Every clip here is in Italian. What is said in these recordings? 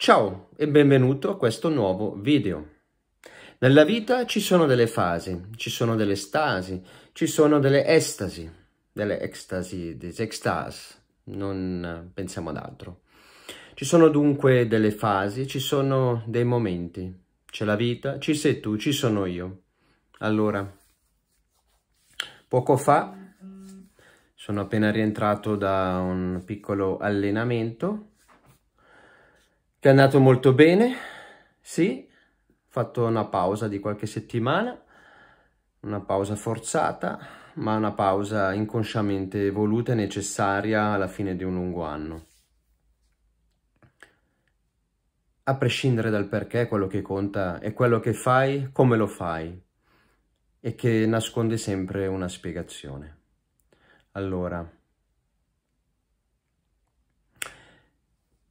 Ciao e benvenuto a questo nuovo video. Nella vita ci sono delle fasi, ci sono delle stasi, ci sono delle estasi, delle ecstasy, des extas, non pensiamo ad altro. Ci sono dunque delle fasi, ci sono dei momenti, c'è la vita, ci sei tu, ci sono io. Allora, poco fa sono appena rientrato da un piccolo allenamento che è andato molto bene, sì, ho fatto una pausa di qualche settimana, una pausa forzata, ma una pausa inconsciamente voluta e necessaria alla fine di un lungo anno. A prescindere dal perché, quello che conta è quello che fai, come lo fai, e che nasconde sempre una spiegazione. Allora,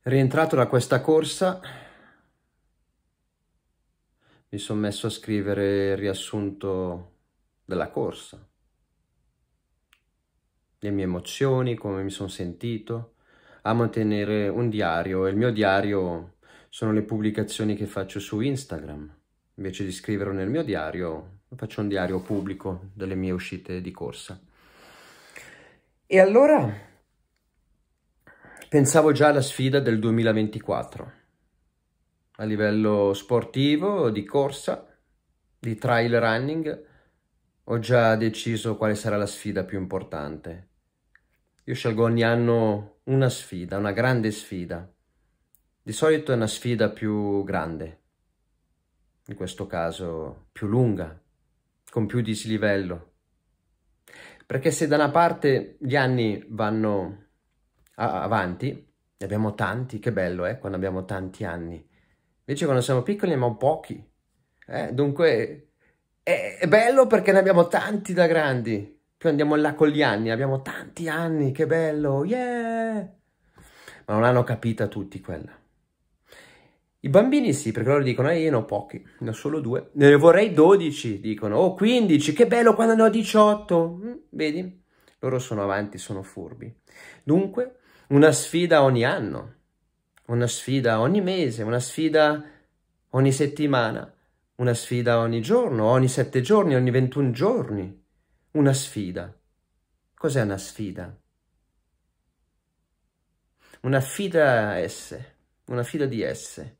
Rientrato da questa corsa mi sono messo a scrivere il riassunto della corsa, le mie emozioni, come mi sono sentito. Amo tenere un diario e il mio diario sono le pubblicazioni che faccio su Instagram. Invece di scriverlo nel mio diario, faccio un diario pubblico delle mie uscite di corsa. E allora Pensavo già alla sfida del 2024 a livello sportivo, di corsa, di trail running. Ho già deciso quale sarà la sfida più importante. Io scelgo ogni anno una sfida, una grande sfida. Di solito è una sfida più grande, in questo caso più lunga, con più dislivello. Perché se da una parte gli anni vanno avanti, ne abbiamo tanti, che bello eh, quando abbiamo tanti anni. Invece quando siamo piccoli ne abbiamo pochi. Eh, dunque è, è, bello perché ne abbiamo tanti da grandi. Poi andiamo là con gli anni, abbiamo tanti anni, che bello, yeah! Ma non hanno capito tutti quella. I bambini sì, perché loro dicono, eh, io ne ho pochi, ne ho solo due. Ne vorrei 12, dicono, o oh, 15, che bello quando ne ho 18. Mm, vedi? Loro sono avanti, sono furbi. Dunque, una sfida ogni anno, una sfida ogni mese, una sfida ogni settimana, una sfida ogni giorno, ogni sette giorni, ogni 21 giorni. Una sfida. Cos'è una sfida? Una fida S, una fida di S.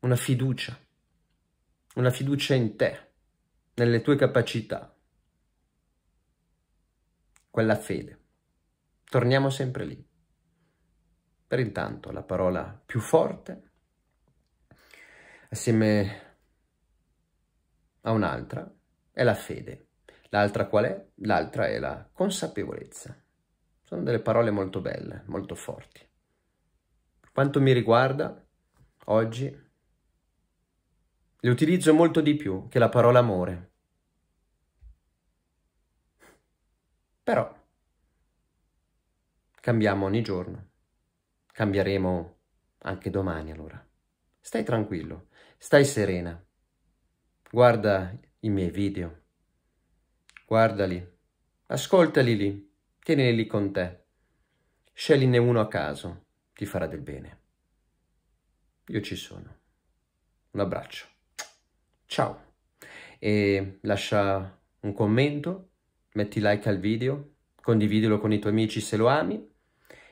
Una fiducia, una fiducia in te, nelle tue capacità, quella fede. Torniamo sempre lì. Per intanto la parola più forte, assieme a un'altra, è la fede. L'altra qual è? L'altra è la consapevolezza. Sono delle parole molto belle, molto forti. Per quanto mi riguarda, oggi le utilizzo molto di più che la parola amore Però cambiamo ogni giorno, cambieremo anche domani allora. Stai tranquillo, stai serena, guarda i miei video, guardali, ascoltali lì, tienili lì con te, scegline uno a caso, ti farà del bene. Io ci sono. Un abbraccio. Ciao e lascia un commento metti like al video, condividilo con i tuoi amici se lo ami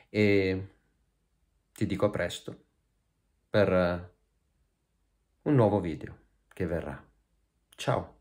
e ti dico a presto per eh, un nuovo video che verrà. Ciao!